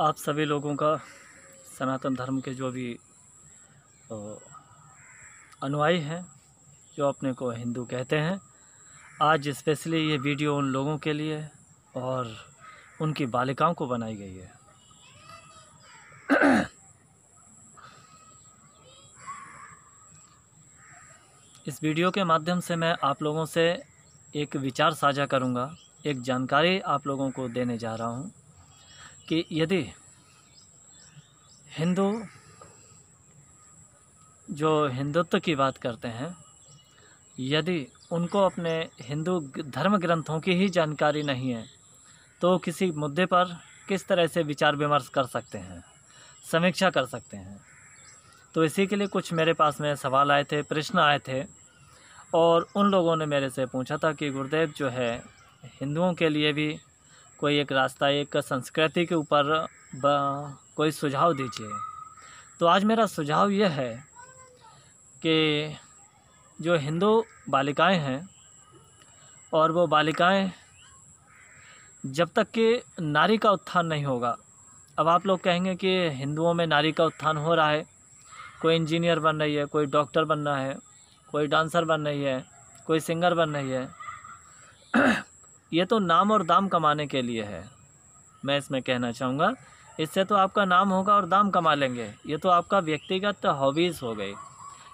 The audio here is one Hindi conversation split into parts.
आप सभी लोगों का सनातन धर्म के जो भी अनुयायी हैं जो अपने को हिंदू कहते हैं आज स्पेशली ये वीडियो उन लोगों के लिए और उनकी बालिकाओं को बनाई गई है इस वीडियो के माध्यम से मैं आप लोगों से एक विचार साझा करूंगा, एक जानकारी आप लोगों को देने जा रहा हूं कि यदि हिंदू जो हिंदुत्व की बात करते हैं यदि उनको अपने हिंदू धर्म ग्रंथों की ही जानकारी नहीं है तो किसी मुद्दे पर किस तरह से विचार विमर्श कर सकते हैं समीक्षा कर सकते हैं तो इसी के लिए कुछ मेरे पास में सवाल आए थे प्रश्न आए थे और उन लोगों ने मेरे से पूछा था कि गुरुदेव जो है हिंदुओं के लिए भी कोई एक रास्ता एक संस्कृति के ऊपर कोई सुझाव दीजिए तो आज मेरा सुझाव यह है कि जो हिंदू बालिकाएं हैं और वो बालिकाएं जब तक कि नारी का उत्थान नहीं होगा अब आप लोग कहेंगे कि हिंदुओं में नारी का उत्थान हो रहा है कोई इंजीनियर बन रही है कोई डॉक्टर बनना है कोई डांसर बन रही है कोई सिंगर बन रही है ये तो नाम और दाम कमाने के लिए है मैं इसमें कहना चाहूँगा इससे तो आपका नाम होगा और दाम कमा लेंगे ये तो आपका व्यक्तिगत हॉबीज़ हो गई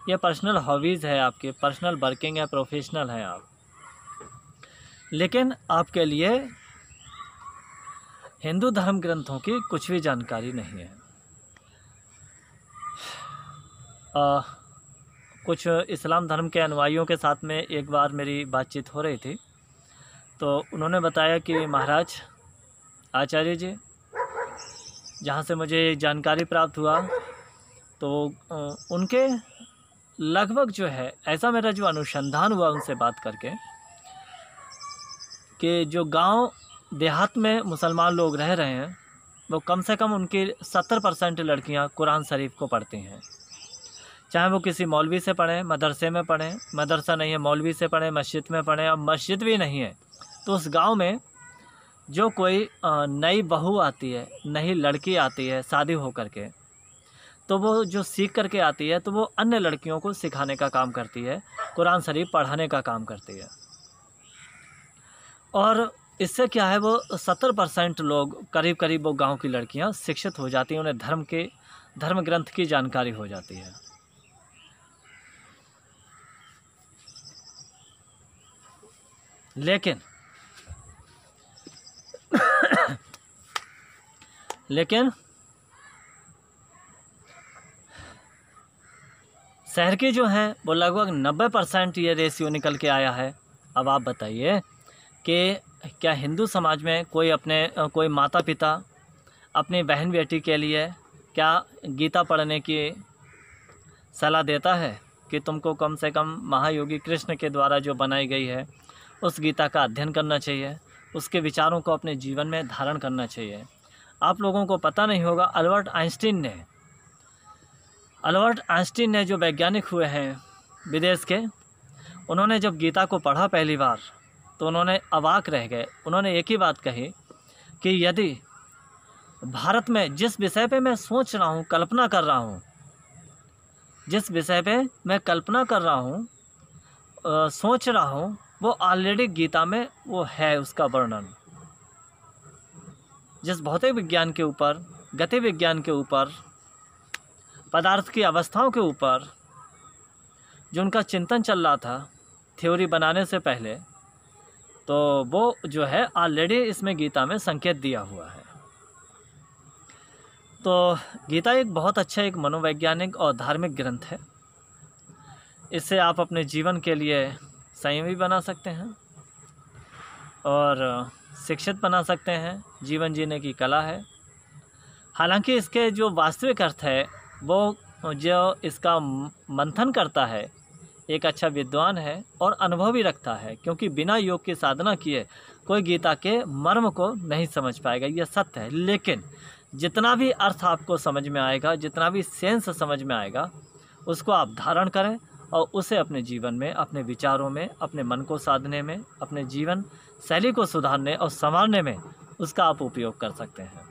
ये पर्सनल हॉबीज़ है आपके पर्सनल वर्किंग है प्रोफेशनल हैं आप लेकिन आपके लिए हिंदू धर्म ग्रंथों की कुछ भी जानकारी नहीं है आ, कुछ इस्लाम धर्म के अनुयायियों के साथ में एक बार मेरी बातचीत हो रही थी तो उन्होंने बताया कि महाराज आचार्य जी जहाँ से मुझे जानकारी प्राप्त हुआ तो उनके लगभग जो है ऐसा मेरा जो अनुसंधान हुआ उनसे बात करके कि जो गांव देहात में मुसलमान लोग रह रहे हैं वो कम से कम उनकी सत्तर परसेंट लड़कियाँ कुरान शरीफ को पढ़ती हैं चाहे वो किसी मौलवी से पढ़ें मदरसे में पढ़ें मदरसा नहीं है मौलवी से पढ़ें मस्जिद में पढ़ें अब मस्जिद भी नहीं है तो उस गांव में जो कोई नई बहू आती है नई लड़की आती है शादी हो कर के तो वो जो सीख करके आती है तो वो अन्य लड़कियों को सिखाने का काम करती है कुरान शरीफ पढ़ाने का काम करती है और इससे क्या है वो सत्तर परसेंट लोग करीब करीब वो गांव की लड़कियां शिक्षित हो जाती हैं उन्हें धर्म के धर्म ग्रंथ की जानकारी हो जाती है लेकिन लेकिन शहर के जो हैं वो लगभग नब्बे परसेंट ये रेशियो निकल के आया है अब आप बताइए कि क्या हिंदू समाज में कोई अपने कोई माता पिता अपनी बहन बेटी के लिए क्या गीता पढ़ने की सलाह देता है कि तुमको कम से कम महायोगी कृष्ण के द्वारा जो बनाई गई है उस गीता का अध्ययन करना चाहिए उसके विचारों को अपने जीवन में धारण करना चाहिए आप लोगों को पता नहीं होगा अल्बर्ट आइंस्टीन ने अल्बर्ट आइंस्टीन ने जो वैज्ञानिक हुए हैं विदेश के उन्होंने जब गीता को पढ़ा पहली बार तो उन्होंने अवाक रह गए उन्होंने एक ही बात कही कि यदि भारत में जिस विषय पे मैं सोच रहा हूँ कल्पना कर रहा हूँ जिस विषय पे मैं कल्पना कर रहा हूँ सोच रहा हूँ वो ऑलरेडी गीता में वो है उसका वर्णन जिस भौतिक विज्ञान के ऊपर गति विज्ञान के ऊपर पदार्थ की अवस्थाओं के ऊपर जो उनका चिंतन चल रहा था थ्योरी बनाने से पहले तो वो जो है ऑलरेडी इसमें गीता में संकेत दिया हुआ है तो गीता एक बहुत अच्छा एक मनोवैज्ञानिक और धार्मिक ग्रंथ है इससे आप अपने जीवन के लिए संयम भी बना सकते हैं और शिक्षित बना सकते हैं जीवन जीने की कला है हालांकि इसके जो वास्तविक अर्थ है वो जो इसका मंथन करता है एक अच्छा विद्वान है और अनुभव भी रखता है क्योंकि बिना योग की साधना किए कोई गीता के मर्म को नहीं समझ पाएगा यह सत्य है लेकिन जितना भी अर्थ आपको समझ में आएगा जितना भी सेंस समझ में आएगा उसको आप धारण करें और उसे अपने जीवन में अपने विचारों में अपने मन को साधने में अपने जीवन शैली को सुधारने और संवारने में उसका आप उपयोग कर सकते हैं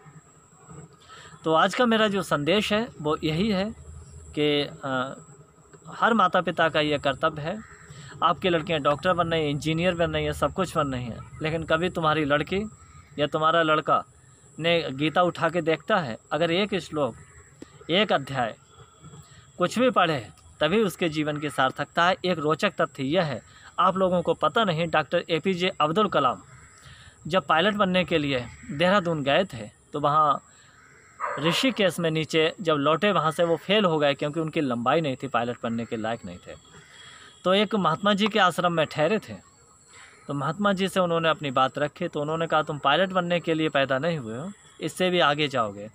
तो आज का मेरा जो संदेश है वो यही है कि हर माता पिता का ये कर्तव्य है आपकी लड़कियां डॉक्टर बन रही इंजीनियर बन रही हैं सब कुछ बन रही हैं लेकिन कभी तुम्हारी लड़की या तुम्हारा लड़का ने गीता उठा के देखता है अगर एक श्लोक एक अध्याय कुछ भी पढ़े तभी उसके जीवन की सार्थकता है एक रोचक तथ्य यह है आप लोगों को पता नहीं doctor A P J Abdul Kalam जब पायलट बनने के लिए देहरादून गए थे तो वहाँ ऋषिकेश में नीचे जब लौटे वहाँ से वो फेल हो गए क्योंकि उनकी लंबाई नहीं थी पायलट बनने के लायक नहीं थे तो एक महात्मा जी के आश्रम में ठहरे थे तो महात्मा जी से उन्होंने अपनी बात रखी तो उन्होंने कहा तुम पायलट बनने के लिए पैदा नहीं हुए हो इससे भी आगे जाओगे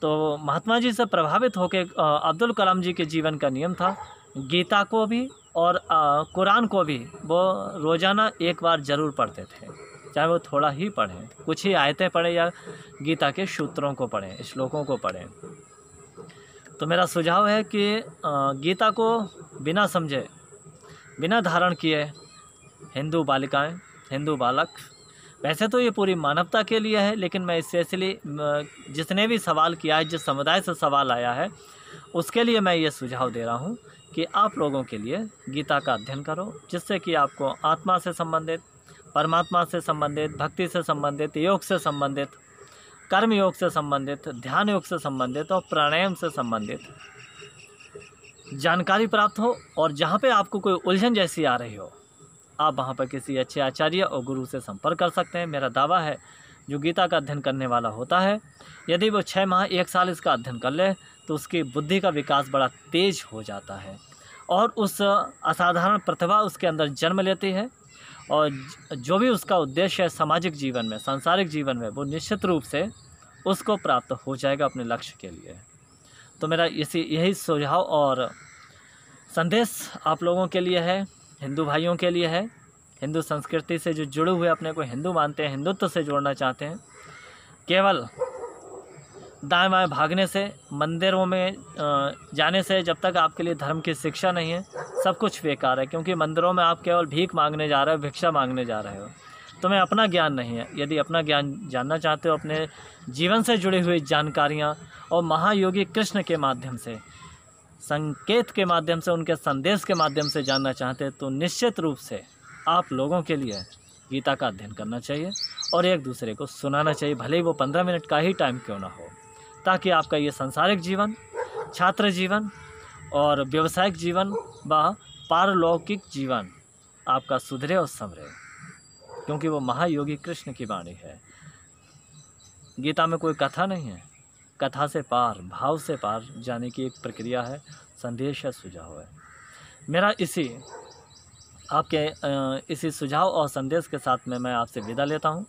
तो महात्मा जी से प्रभावित होकर अब्दुल कलाम जी के जीवन का नियम था गीता को भी और कुरान को भी वो रोज़ाना एक बार ज़रूर पढ़ते थे चाहे वो थोड़ा ही पढ़ें कुछ ही आयतें पढ़ें या गीता के सूत्रों को पढ़ें श्लोकों को पढ़ें तो मेरा सुझाव है कि गीता को बिना समझे बिना धारण किए हिंदू बालिकाएं हिंदू बालक वैसे तो ये पूरी मानवता के लिए है लेकिन मैं इससे इसलिए जिसने भी सवाल किया है जिस समुदाय से सवाल आया है उसके लिए मैं ये सुझाव दे रहा हूँ कि आप लोगों के लिए गीता का अध्ययन करो जिससे कि आपको आत्मा से संबंधित परमात्मा से संबंधित भक्ति से संबंधित योग से संबंधित कर्म योग से संबंधित ध्यान योग से संबंधित और प्राणायाम से संबंधित जानकारी प्राप्त हो और जहाँ पे आपको कोई उलझन जैसी आ रही हो आप वहाँ पर किसी अच्छे आचार्य और गुरु से संपर्क कर सकते हैं मेरा दावा है जो गीता का अध्ययन करने वाला होता है यदि वो छः माह एक साल इसका अध्ययन कर ले तो उसकी बुद्धि का विकास बड़ा तेज हो जाता है और उस असाधारण प्रतिभा उसके अंदर जन्म लेती है और जो भी उसका उद्देश्य है सामाजिक जीवन में सांसारिक जीवन में वो निश्चित रूप से उसको प्राप्त हो जाएगा अपने लक्ष्य के लिए तो मेरा इसी यही सुझाव और संदेश आप लोगों के लिए है हिंदू भाइयों के लिए है हिंदू संस्कृति से जो जुड़े हुए अपने को हिंदू मानते हैं हिंदुत्व से जोड़ना चाहते हैं केवल दाएँ बाएँ भागने से मंदिरों में जाने से जब तक आपके लिए धर्म की शिक्षा नहीं है सब कुछ बेकार है क्योंकि मंदिरों में आप केवल भीख मांगने जा रहे हो भिक्षा मांगने जा रहे हो तुम्हें अपना ज्ञान नहीं है यदि अपना ज्ञान जानना चाहते हो अपने जीवन से जुड़ी हुई जानकारियाँ और महायोगी कृष्ण के माध्यम से संकेत के माध्यम से उनके संदेश के माध्यम से जानना चाहते तो निश्चित रूप से आप लोगों के लिए गीता का अध्ययन करना चाहिए और एक दूसरे को सुनाना चाहिए भले ही वो पंद्रह मिनट का ही टाइम क्यों ना हो ताकि आपका ये सांसारिक जीवन छात्र जीवन और व्यावसायिक जीवन व पारलौकिक जीवन आपका सुधरे और संवरे क्योंकि वो महायोगी कृष्ण की वाणी है गीता में कोई कथा नहीं है कथा से पार भाव से पार जाने की एक प्रक्रिया है संदेश है सुझाव है मेरा इसी आपके इसी सुझाव और संदेश के साथ में मैं आपसे विदा लेता हूँ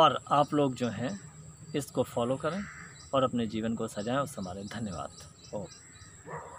और आप लोग जो हैं इसको फॉलो करें और अपने जीवन को सजाएं और संभालें धन्यवाद ओके